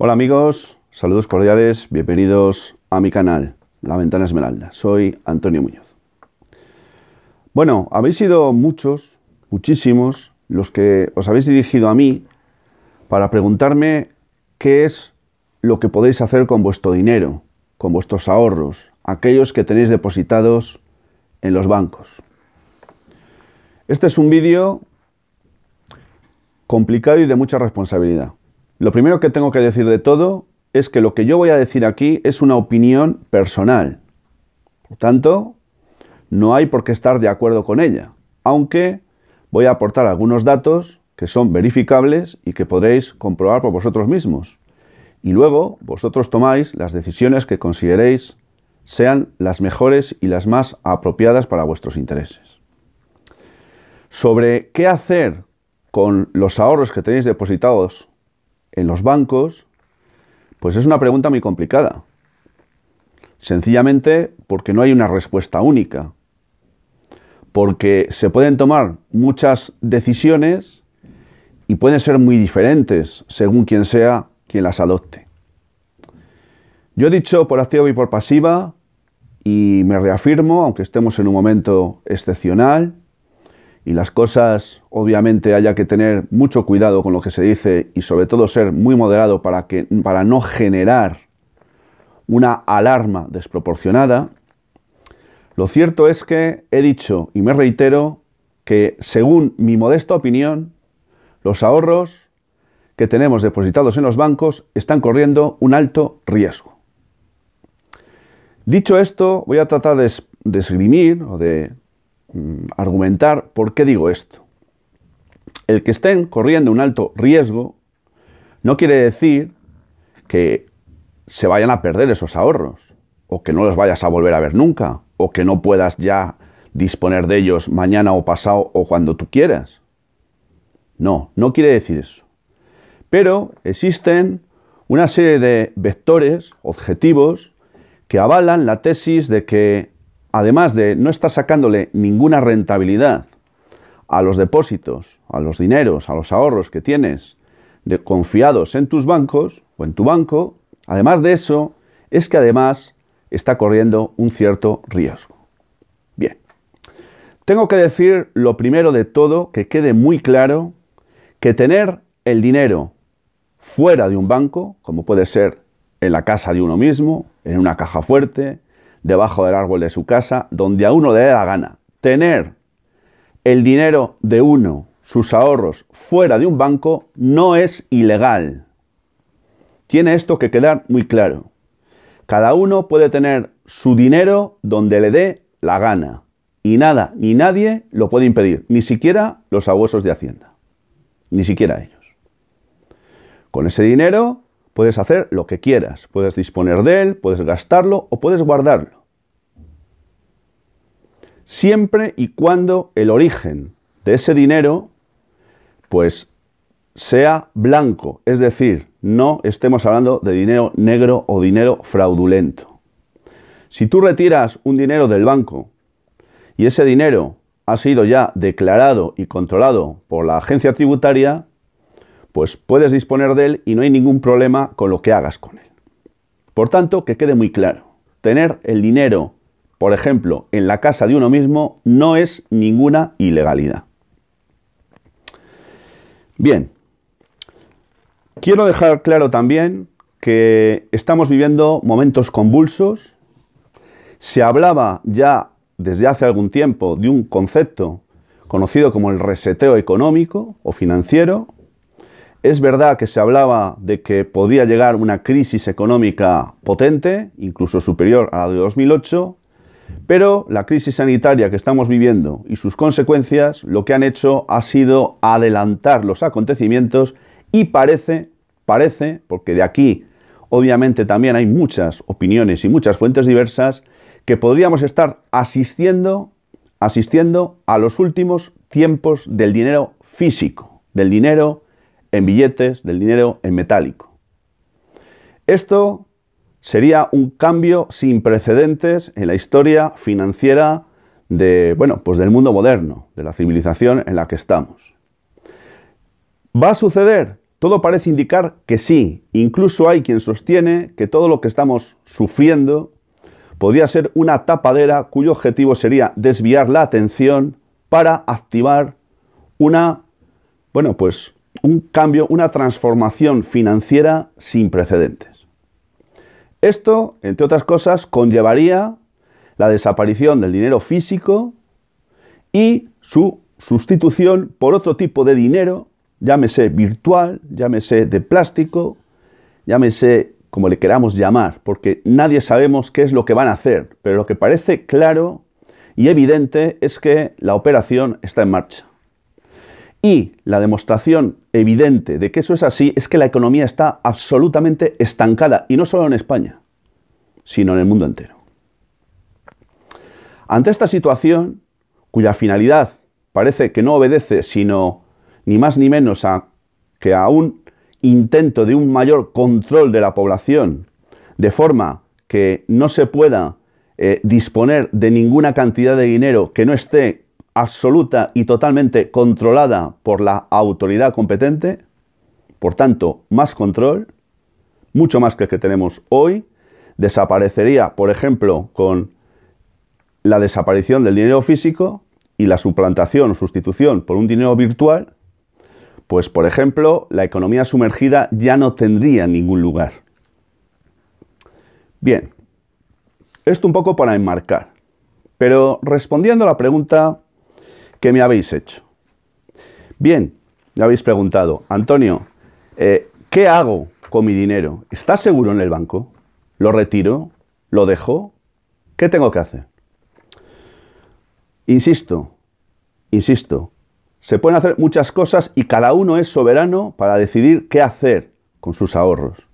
Hola amigos, saludos cordiales, bienvenidos a mi canal, La Ventana Esmeralda. Soy Antonio Muñoz. Bueno, habéis sido muchos, muchísimos, los que os habéis dirigido a mí para preguntarme qué es lo que podéis hacer con vuestro dinero, con vuestros ahorros, aquellos que tenéis depositados en los bancos. Este es un vídeo complicado y de mucha responsabilidad. Lo primero que tengo que decir de todo es que lo que yo voy a decir aquí es una opinión personal. Por tanto, no hay por qué estar de acuerdo con ella, aunque voy a aportar algunos datos que son verificables y que podréis comprobar por vosotros mismos. Y luego vosotros tomáis las decisiones que consideréis sean las mejores y las más apropiadas para vuestros intereses. Sobre qué hacer con los ahorros que tenéis depositados en los bancos? Pues es una pregunta muy complicada. Sencillamente porque no hay una respuesta única. Porque se pueden tomar muchas decisiones y pueden ser muy diferentes según quien sea quien las adopte. Yo he dicho por activa y por pasiva, y me reafirmo, aunque estemos en un momento excepcional, y las cosas, obviamente, haya que tener mucho cuidado con lo que se dice y sobre todo ser muy moderado para, que, para no generar una alarma desproporcionada. Lo cierto es que he dicho y me reitero que, según mi modesta opinión, los ahorros que tenemos depositados en los bancos están corriendo un alto riesgo. Dicho esto, voy a tratar de, de esgrimir o de Mm, argumentar por qué digo esto. El que estén corriendo un alto riesgo no quiere decir que se vayan a perder esos ahorros, o que no los vayas a volver a ver nunca, o que no puedas ya disponer de ellos mañana o pasado o cuando tú quieras. No, no quiere decir eso. Pero existen una serie de vectores, objetivos, que avalan la tesis de que además de no estar sacándole ninguna rentabilidad a los depósitos, a los dineros, a los ahorros que tienes de, confiados en tus bancos o en tu banco, además de eso, es que además está corriendo un cierto riesgo. Bien, tengo que decir lo primero de todo, que quede muy claro, que tener el dinero fuera de un banco, como puede ser en la casa de uno mismo, en una caja fuerte, debajo del árbol de su casa, donde a uno le dé la gana. Tener el dinero de uno, sus ahorros, fuera de un banco no es ilegal. Tiene esto que quedar muy claro. Cada uno puede tener su dinero donde le dé la gana. Y nada, ni nadie lo puede impedir, ni siquiera los abuesos de Hacienda. Ni siquiera ellos. Con ese dinero puedes hacer lo que quieras, puedes disponer de él, puedes gastarlo o puedes guardarlo. Siempre y cuando el origen de ese dinero pues sea blanco, es decir, no estemos hablando de dinero negro o dinero fraudulento. Si tú retiras un dinero del banco y ese dinero ha sido ya declarado y controlado por la agencia tributaria, pues puedes disponer de él y no hay ningún problema con lo que hagas con él. Por tanto, que quede muy claro, tener el dinero, por ejemplo, en la casa de uno mismo no es ninguna ilegalidad. Bien, quiero dejar claro también que estamos viviendo momentos convulsos. Se hablaba ya desde hace algún tiempo de un concepto conocido como el reseteo económico o financiero, es verdad que se hablaba de que podría llegar una crisis económica potente, incluso superior a la de 2008, pero la crisis sanitaria que estamos viviendo y sus consecuencias lo que han hecho ha sido adelantar los acontecimientos y parece, parece, porque de aquí obviamente también hay muchas opiniones y muchas fuentes diversas, que podríamos estar asistiendo, asistiendo a los últimos tiempos del dinero físico, del dinero en billetes, del dinero en metálico. Esto sería un cambio sin precedentes en la historia financiera de, bueno, pues del mundo moderno, de la civilización en la que estamos. ¿Va a suceder? Todo parece indicar que sí. Incluso hay quien sostiene que todo lo que estamos sufriendo podría ser una tapadera cuyo objetivo sería desviar la atención para activar una, bueno, pues un cambio, una transformación financiera sin precedentes. Esto, entre otras cosas, conllevaría la desaparición del dinero físico y su sustitución por otro tipo de dinero, llámese virtual, llámese de plástico, llámese como le queramos llamar, porque nadie sabemos qué es lo que van a hacer, pero lo que parece claro y evidente es que la operación está en marcha. Y la demostración evidente de que eso es así es que la economía está absolutamente estancada, y no solo en España, sino en el mundo entero. Ante esta situación, cuya finalidad parece que no obedece sino ni más ni menos a que a un intento de un mayor control de la población, de forma que no se pueda eh, disponer de ninguna cantidad de dinero que no esté absoluta y totalmente controlada por la autoridad competente, por tanto, más control, mucho más que el que tenemos hoy, desaparecería, por ejemplo, con la desaparición del dinero físico y la suplantación o sustitución por un dinero virtual, pues, por ejemplo, la economía sumergida ya no tendría ningún lugar. Bien, esto un poco para enmarcar. Pero respondiendo a la pregunta ¿Qué me habéis hecho. Bien, me habéis preguntado, Antonio, eh, ¿qué hago con mi dinero? ¿Está seguro en el banco? ¿Lo retiro? ¿Lo dejo? ¿Qué tengo que hacer? Insisto, insisto, se pueden hacer muchas cosas y cada uno es soberano para decidir qué hacer con sus ahorros.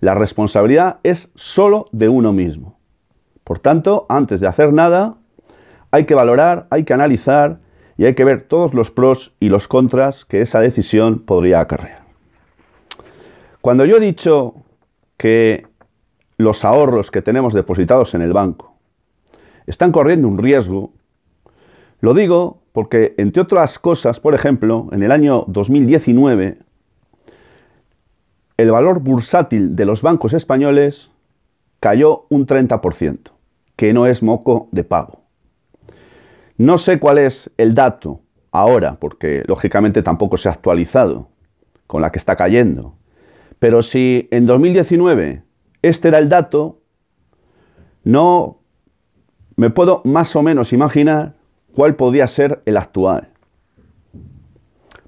La responsabilidad es solo de uno mismo. Por tanto, antes de hacer nada, hay que valorar, hay que analizar y hay que ver todos los pros y los contras que esa decisión podría acarrear. Cuando yo he dicho que los ahorros que tenemos depositados en el banco están corriendo un riesgo, lo digo porque, entre otras cosas, por ejemplo, en el año 2019, el valor bursátil de los bancos españoles cayó un 30%, que no es moco de pavo. No sé cuál es el dato ahora, porque lógicamente tampoco se ha actualizado con la que está cayendo. Pero si en 2019 este era el dato, no me puedo más o menos imaginar cuál podría ser el actual.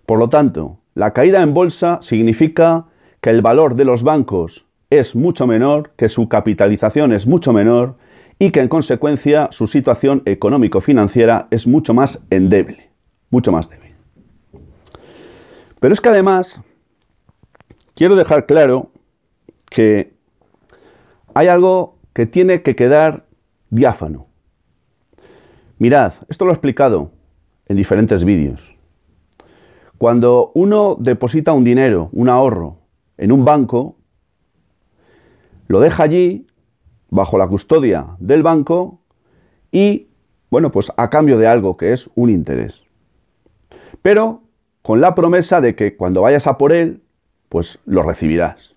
Por lo tanto, la caída en bolsa significa que el valor de los bancos es mucho menor, que su capitalización es mucho menor y que en consecuencia su situación económico-financiera es mucho más endeble, mucho más débil. Pero es que además quiero dejar claro que hay algo que tiene que quedar diáfano. Mirad, esto lo he explicado en diferentes vídeos. Cuando uno deposita un dinero, un ahorro, en un banco, lo deja allí bajo la custodia del banco y, bueno, pues a cambio de algo que es un interés. Pero con la promesa de que cuando vayas a por él, pues lo recibirás.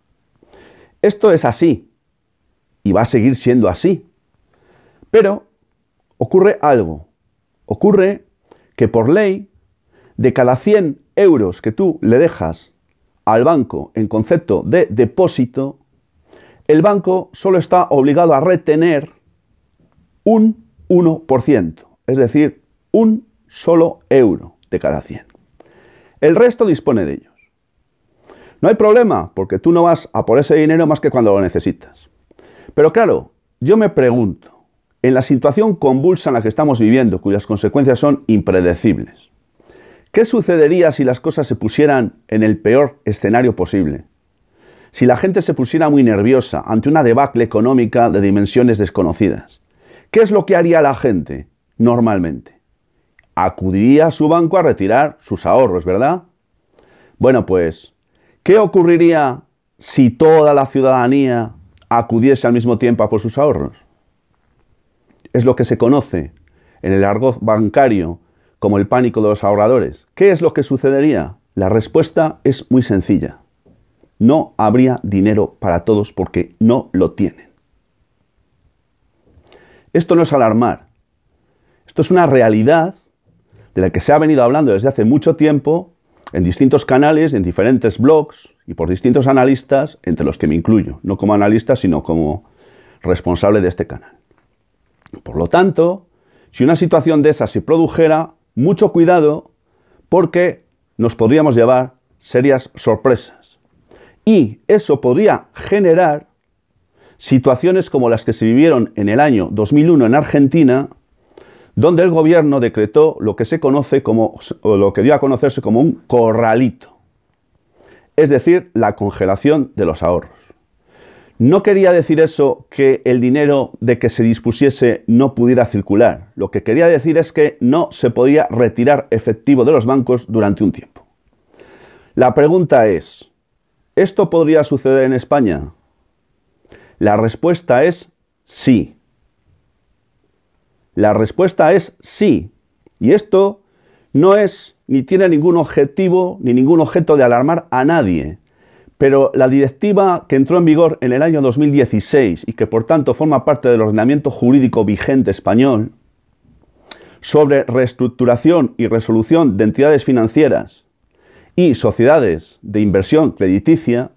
Esto es así y va a seguir siendo así. Pero ocurre algo. Ocurre que por ley, de cada 100 euros que tú le dejas al banco en concepto de depósito, el banco solo está obligado a retener un 1%, es decir, un solo euro de cada 100. El resto dispone de ellos. No hay problema, porque tú no vas a por ese dinero más que cuando lo necesitas. Pero claro, yo me pregunto, en la situación convulsa en la que estamos viviendo, cuyas consecuencias son impredecibles, ¿qué sucedería si las cosas se pusieran en el peor escenario posible? si la gente se pusiera muy nerviosa ante una debacle económica de dimensiones desconocidas. ¿Qué es lo que haría la gente normalmente? Acudiría a su banco a retirar sus ahorros, ¿verdad? Bueno, pues, ¿qué ocurriría si toda la ciudadanía acudiese al mismo tiempo a por sus ahorros? Es lo que se conoce en el argot bancario como el pánico de los ahorradores. ¿Qué es lo que sucedería? La respuesta es muy sencilla no habría dinero para todos porque no lo tienen. Esto no es alarmar. Esto es una realidad de la que se ha venido hablando desde hace mucho tiempo en distintos canales, en diferentes blogs y por distintos analistas, entre los que me incluyo, no como analista, sino como responsable de este canal. Por lo tanto, si una situación de esa se produjera, mucho cuidado porque nos podríamos llevar serias sorpresas. Y eso podría generar situaciones como las que se vivieron en el año 2001 en Argentina, donde el gobierno decretó lo que se conoce como, lo que dio a conocerse como un corralito, es decir, la congelación de los ahorros. No quería decir eso que el dinero de que se dispusiese no pudiera circular. Lo que quería decir es que no se podía retirar efectivo de los bancos durante un tiempo. La pregunta es, ¿Esto podría suceder en España? La respuesta es sí. La respuesta es sí. Y esto no es ni tiene ningún objetivo ni ningún objeto de alarmar a nadie. Pero la directiva que entró en vigor en el año 2016 y que por tanto forma parte del ordenamiento jurídico vigente español sobre reestructuración y resolución de entidades financieras y sociedades de inversión crediticia,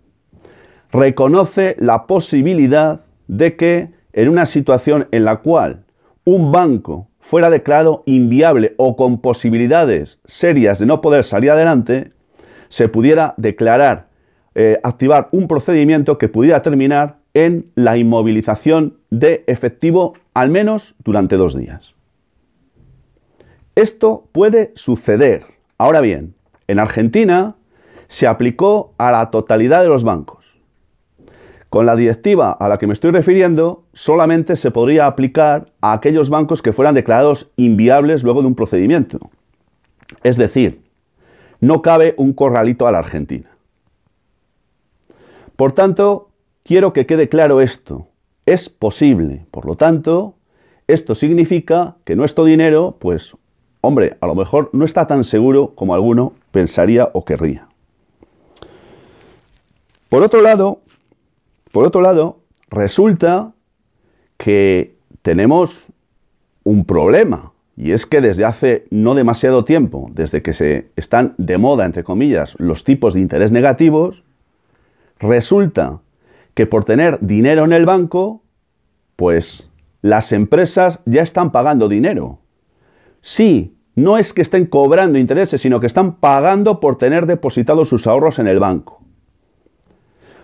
reconoce la posibilidad de que en una situación en la cual un banco fuera declarado inviable o con posibilidades serias de no poder salir adelante, se pudiera declarar, eh, activar un procedimiento que pudiera terminar en la inmovilización de efectivo al menos durante dos días. Esto puede suceder. Ahora bien, en Argentina se aplicó a la totalidad de los bancos. Con la directiva a la que me estoy refiriendo, solamente se podría aplicar a aquellos bancos que fueran declarados inviables luego de un procedimiento. Es decir, no cabe un corralito a la Argentina. Por tanto, quiero que quede claro esto. Es posible. Por lo tanto, esto significa que nuestro dinero, pues hombre, a lo mejor no está tan seguro como alguno pensaría o querría. Por otro lado, por otro lado, resulta que tenemos un problema, y es que desde hace no demasiado tiempo, desde que se están de moda, entre comillas, los tipos de interés negativos, resulta que por tener dinero en el banco, pues las empresas ya están pagando dinero Sí, no es que estén cobrando intereses, sino que están pagando por tener depositados sus ahorros en el banco.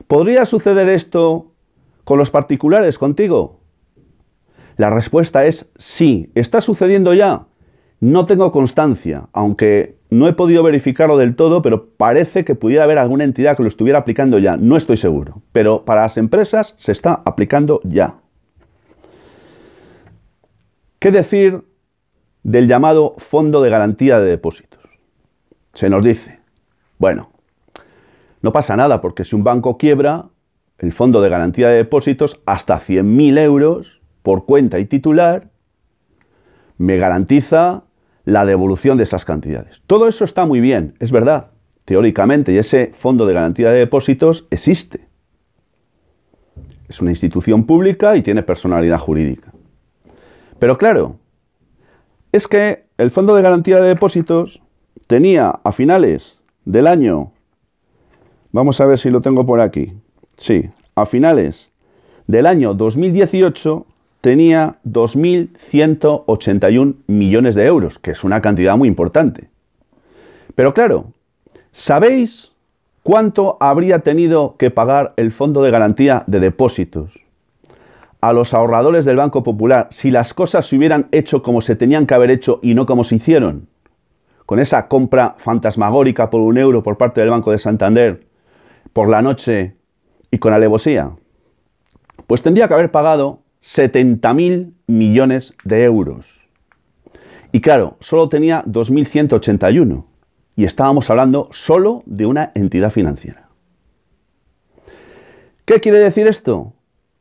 ¿Podría suceder esto con los particulares contigo? La respuesta es sí, está sucediendo ya. No tengo constancia, aunque no he podido verificarlo del todo, pero parece que pudiera haber alguna entidad que lo estuviera aplicando ya. No estoy seguro, pero para las empresas se está aplicando ya. ¿Qué decir del llamado Fondo de Garantía de Depósitos. Se nos dice, bueno, no pasa nada porque si un banco quiebra, el Fondo de Garantía de Depósitos hasta 100.000 euros por cuenta y titular me garantiza la devolución de esas cantidades. Todo eso está muy bien, es verdad, teóricamente, y ese Fondo de Garantía de Depósitos existe. Es una institución pública y tiene personalidad jurídica. Pero claro, es que el Fondo de Garantía de Depósitos tenía a finales del año, vamos a ver si lo tengo por aquí, sí, a finales del año 2018 tenía 2.181 millones de euros, que es una cantidad muy importante. Pero claro, ¿sabéis cuánto habría tenido que pagar el Fondo de Garantía de Depósitos a los ahorradores del Banco Popular si las cosas se hubieran hecho como se tenían que haber hecho y no como se hicieron, con esa compra fantasmagórica por un euro por parte del Banco de Santander por la noche y con alevosía, pues tendría que haber pagado 70.000 millones de euros. Y claro, solo tenía 2.181 y estábamos hablando solo de una entidad financiera. ¿Qué quiere decir esto?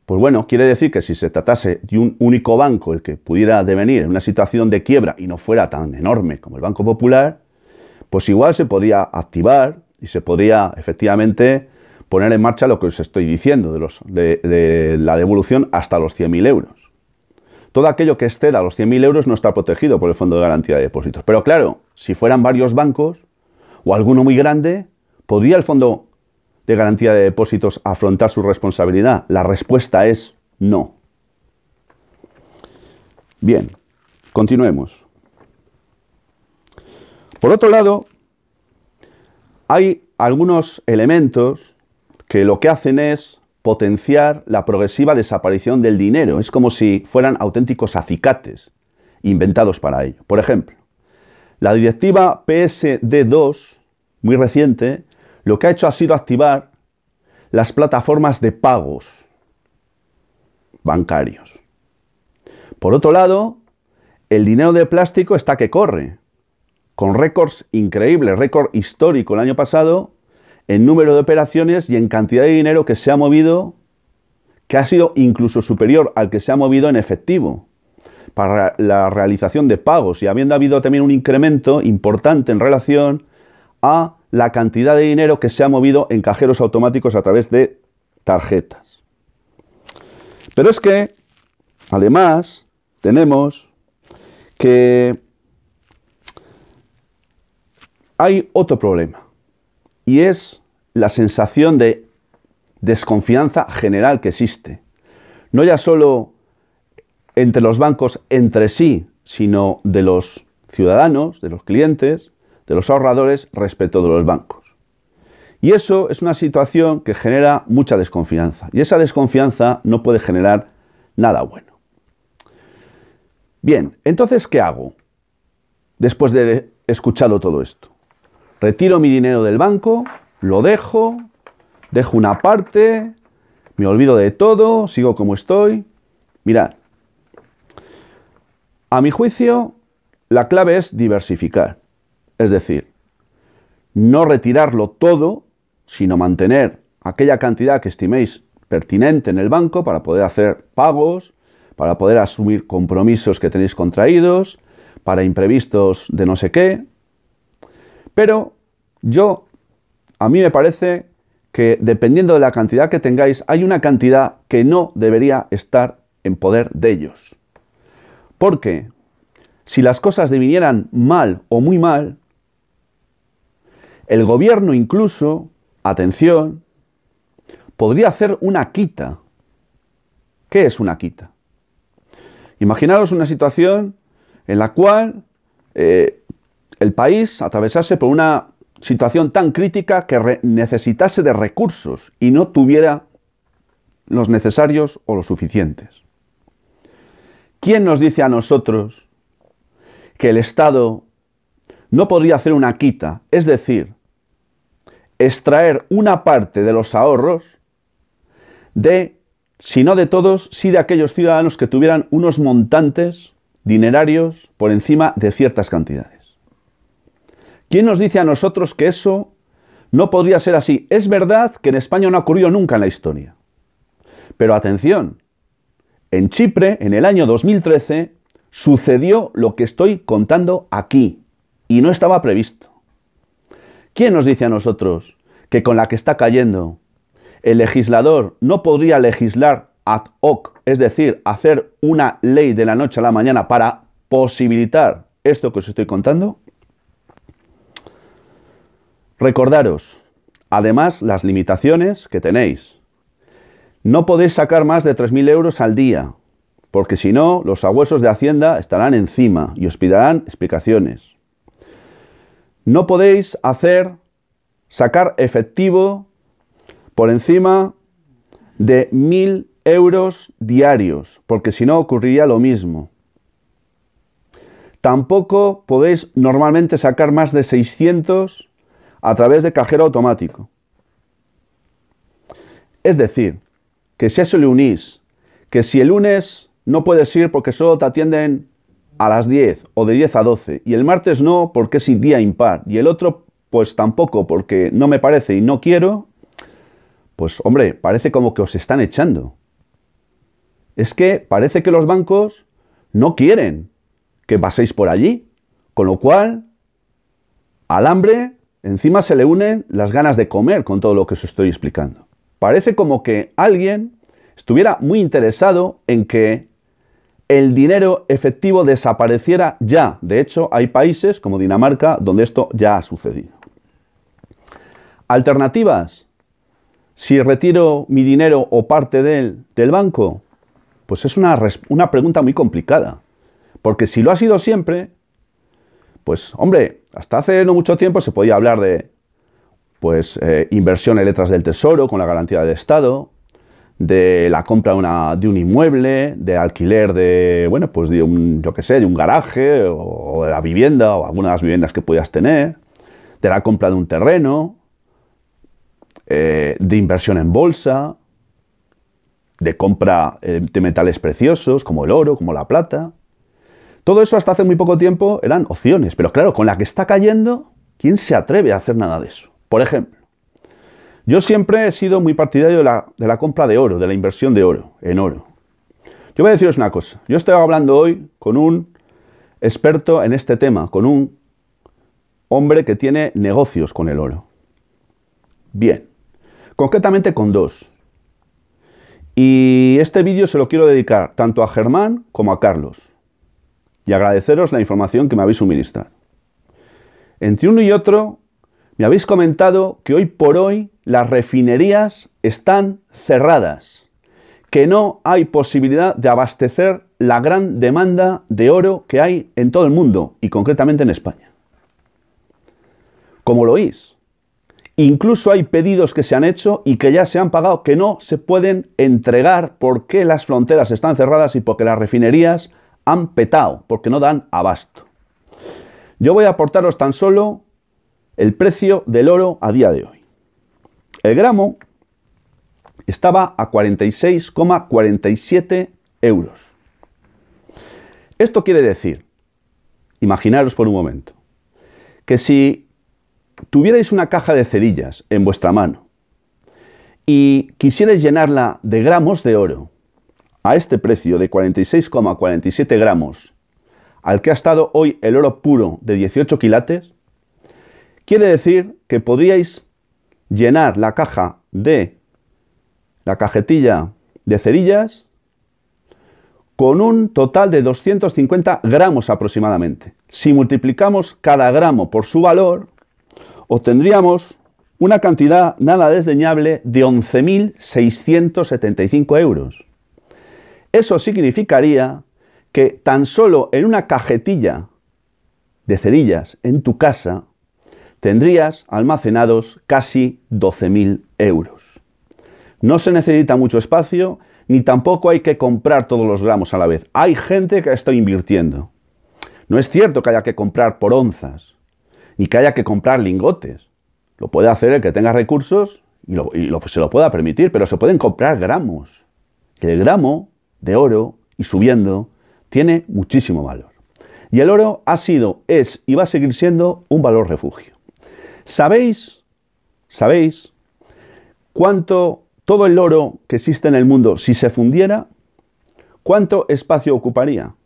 Pues bueno, quiere decir que si se tratase de un único banco el que pudiera devenir en una situación de quiebra y no fuera tan enorme como el Banco Popular, pues igual se podría activar y se podría efectivamente poner en marcha lo que os estoy diciendo de, la devolución hasta los 100.000 euros. Todo aquello que exceda los 100.000 euros no está protegido por el Fondo de Garantía de Depósitos. Pero claro, si fueran varios bancos o alguno muy grande, podría el Fondo de garantía de depósitos afrontar su responsabilidad? La respuesta es no. Bien, continuemos. Por otro lado, hay algunos elementos que lo que hacen es potenciar la progresiva desaparición del dinero. Es como si fueran auténticos acicates inventados para ello. Por ejemplo, la directiva PSD2, muy reciente, lo que ha hecho ha sido activar las plataformas de pagos bancarios. Por otro lado, el dinero de plástico está que corre, con récords increíbles, récord histórico el año pasado en número de operaciones y en cantidad de dinero que se ha movido, que ha sido incluso superior al que se ha movido en efectivo para la realización de pagos y habiendo habido también un incremento importante en relación a la cantidad de dinero que se ha movido en cajeros automáticos a través de tarjetas. Pero es que, además, tenemos que hay otro problema y es la sensación de desconfianza general que existe. No ya solo entre los bancos entre sí, sino de los ciudadanos, de los clientes, de los ahorradores respecto de los bancos. Y eso es una situación que genera mucha desconfianza. Y esa desconfianza no puede generar nada bueno. Bien, entonces, ¿qué hago después de escuchado todo esto? Retiro mi dinero del banco, lo dejo, dejo una parte, me olvido de todo, sigo como estoy. Mirad, a mi juicio, la clave es diversificar. Es decir, no retirarlo todo, sino mantener aquella cantidad que estiméis pertinente en el banco para poder hacer pagos, para poder asumir compromisos que tenéis contraídos, para imprevistos de no sé qué. Pero yo, a mí me parece que dependiendo de la cantidad que tengáis, hay una cantidad que no debería estar en poder de ellos. Porque si las cosas divinieran mal o muy mal, el gobierno incluso, atención, podría hacer una quita. ¿Qué es una quita? Imaginaros una situación en la cual eh, el país atravesase por una situación tan crítica que necesitase de recursos y no tuviera los necesarios o los suficientes. ¿Quién nos dice a nosotros que el Estado no podría hacer una quita? Es decir, extraer una parte de los ahorros de, si no de todos, sí de aquellos ciudadanos que tuvieran unos montantes dinerarios por encima de ciertas cantidades. ¿Quién nos dice a nosotros que eso no podría ser así? Es verdad que en España no ha ocurrido nunca en la historia. Pero atención, en Chipre, en el año 2013, sucedió lo que estoy contando aquí y no estaba previsto. ¿Quién nos dice a nosotros que con la que está cayendo el legislador no podría legislar ad hoc, es decir, hacer una ley de la noche a la mañana para posibilitar esto que os estoy contando? Recordaros, además, las limitaciones que tenéis. No podéis sacar más de 3.000 euros al día, porque si no, los abuesos de Hacienda estarán encima y os pidarán explicaciones. No podéis hacer, sacar efectivo por encima de mil euros diarios, porque si no ocurriría lo mismo. Tampoco podéis normalmente sacar más de 600 a través de cajero automático. Es decir, que si a eso le unís, que si el lunes no puedes ir porque solo te atienden a las 10 o de 10 a 12 y el martes no porque es día impar y el otro pues tampoco porque no me parece y no quiero, pues hombre, parece como que os están echando. Es que parece que los bancos no quieren que paséis por allí, con lo cual al hambre encima se le unen las ganas de comer con todo lo que os estoy explicando. Parece como que alguien estuviera muy interesado en que el dinero efectivo desapareciera ya. De hecho, hay países como Dinamarca donde esto ya ha sucedido. Alternativas. Si retiro mi dinero o parte de del banco, pues es una, una pregunta muy complicada. Porque si lo ha sido siempre, pues hombre, hasta hace no mucho tiempo se podía hablar de pues, eh, inversión en letras del tesoro con la garantía del Estado, de la compra de, una, de un inmueble, de alquiler de, bueno, pues de un, yo de un garaje o, de la vivienda o alguna de las viviendas que puedas tener, de la compra de un terreno, eh, de inversión en bolsa, de compra eh, de metales preciosos como el oro, como la plata. Todo eso hasta hace muy poco tiempo eran opciones, pero claro, con la que está cayendo, ¿quién se atreve a hacer nada de eso? Por ejemplo, yo siempre he sido muy partidario de la, compra de oro, de la inversión de oro, en oro. Yo voy a deciros una cosa. Yo estoy hablando hoy con un experto en este tema, con un hombre que tiene negocios con el oro. Bien. Concretamente con dos. Y este vídeo se lo quiero dedicar tanto a Germán como a Carlos. Y agradeceros la información que me habéis suministrado. Entre uno y otro, me habéis comentado que hoy por hoy las refinerías están cerradas, que no hay posibilidad de abastecer la gran demanda de oro que hay en todo el mundo y concretamente en España. Como lo oís, incluso hay pedidos que se han hecho y que ya se han pagado que no se pueden entregar porque las fronteras están cerradas y porque las refinerías han petado, porque no dan abasto. Yo voy a aportaros tan solo el precio del oro a día de hoy. El gramo estaba a 46,47 euros. Esto quiere decir, imaginaros por un momento, que si tuvierais una caja de cerillas en vuestra mano y quisierais llenarla de gramos de oro, a este precio de 46,47 gramos, al que ha estado hoy el oro puro de 18 quilates, quiere decir que podríais llenar la caja de la cajetilla de cerillas con un total de 250 gramos aproximadamente. Si multiplicamos cada gramo por su valor, obtendríamos una cantidad nada desdeñable de 11.675 euros. Eso significaría que tan solo en una cajetilla de cerillas en tu casa tendrías almacenados casi 12.000 euros. No se necesita mucho espacio, ni tampoco hay que comprar todos los gramos a la vez. Hay gente que está invirtiendo. No es cierto que haya que comprar por onzas, ni que haya que comprar lingotes. Lo puede hacer el que tenga recursos y, se lo pueda permitir, pero se pueden comprar gramos. El gramo de oro y subiendo tiene muchísimo valor. Y el oro ha sido, es y va a seguir siendo un valor refugio. ¿Sabéis, sabéis cuánto todo el oro que existe en el mundo, si se fundiera, cuánto espacio ocuparía?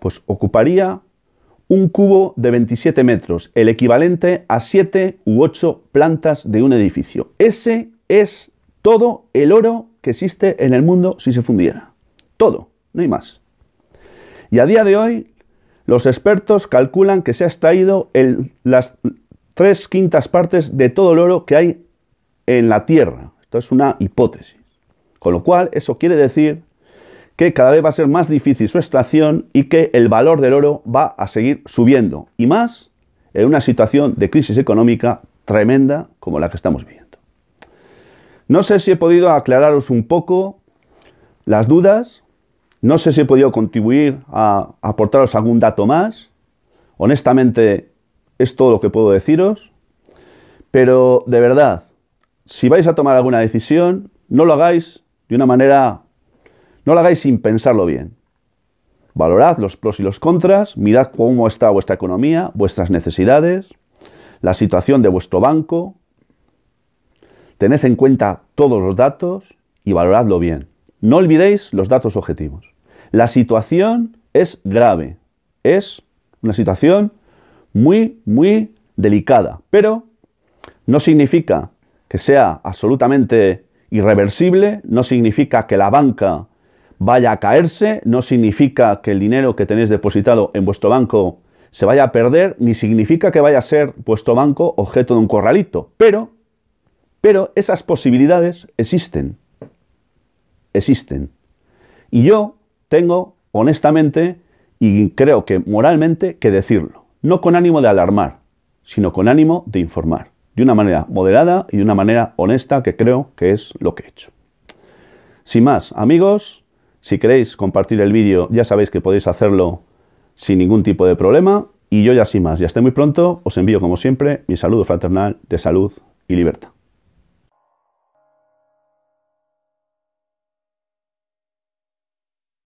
Pues ocuparía un cubo de 27 metros, el equivalente a 7 u 8 plantas de un edificio. Ese es todo el oro que existe en el mundo si se fundiera. Todo, no hay más. Y a día de hoy los expertos calculan que se ha extraído las tres quintas partes de todo el oro que hay en la Tierra. Esto es una hipótesis. Con lo cual, eso quiere decir que cada vez va a ser más difícil su extracción y que el valor del oro va a seguir subiendo. Y más en una situación de crisis económica tremenda como la que estamos viviendo. No sé si he podido aclararos un poco las dudas. No sé si he podido contribuir a aportaros algún dato más. Honestamente, es todo lo que puedo deciros. Pero de verdad, si vais a tomar alguna decisión, no lo hagáis de una manera... No lo hagáis sin pensarlo bien. Valorad los pros y los contras, mirad cómo está vuestra economía, vuestras necesidades, la situación de vuestro banco. Tened en cuenta todos los datos y valoradlo bien. No olvidéis los datos objetivos. La situación es grave, es una situación muy, muy delicada, pero no significa que sea absolutamente irreversible, no significa que la banca vaya a caerse, no significa que el dinero que tenéis depositado en vuestro banco se vaya a perder, ni significa que vaya a ser vuestro banco objeto de un corralito, pero, pero esas posibilidades existen existen. Y yo tengo, honestamente, y creo que moralmente, que decirlo. No con ánimo de alarmar, sino con ánimo de informar. De una manera moderada y de una manera honesta, que creo que es lo que he hecho. Sin más, amigos, si queréis compartir el vídeo, ya sabéis que podéis hacerlo sin ningún tipo de problema. Y yo ya sin más, ya esté muy pronto, os envío como siempre mi saludo fraternal de salud y libertad.